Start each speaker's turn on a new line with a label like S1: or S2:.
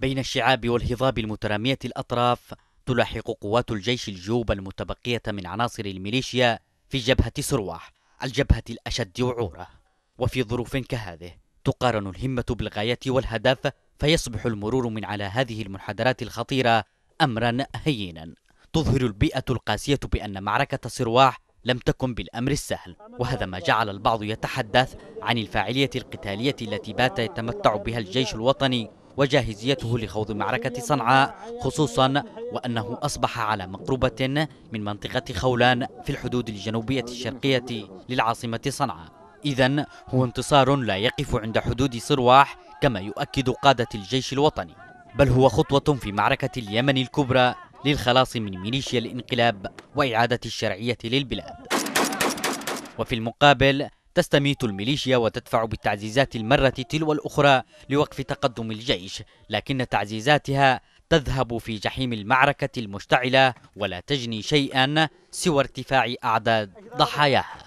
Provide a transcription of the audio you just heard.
S1: بين الشعاب والهضاب المترامية الأطراف تلاحق قوات الجيش الجيوب المتبقية من عناصر الميليشيا في جبهة سرواح الجبهة الأشد وعورة وفي ظروف كهذه تقارن الهمة بالغاية والهدف فيصبح المرور من على هذه المنحدرات الخطيرة أمرا هينا تظهر البيئة القاسية بأن معركة سرواح لم تكن بالأمر السهل وهذا ما جعل البعض يتحدث عن الفاعلية القتالية التي بات يتمتع بها الجيش الوطني وجاهزيته لخوض معركة صنعاء خصوصا وأنه أصبح على مقربة من منطقة خولان في الحدود الجنوبية الشرقية للعاصمة صنعاء إذا هو انتصار لا يقف عند حدود صرواح كما يؤكد قادة الجيش الوطني بل هو خطوة في معركة اليمن الكبرى للخلاص من ميليشيا الانقلاب وإعادة الشرعية للبلاد وفي المقابل تستميت الميليشيا وتدفع بالتعزيزات المرة تلو الأخرى لوقف تقدم الجيش لكن تعزيزاتها تذهب في جحيم المعركة المشتعلة ولا تجني شيئا سوى ارتفاع أعداد ضحاياها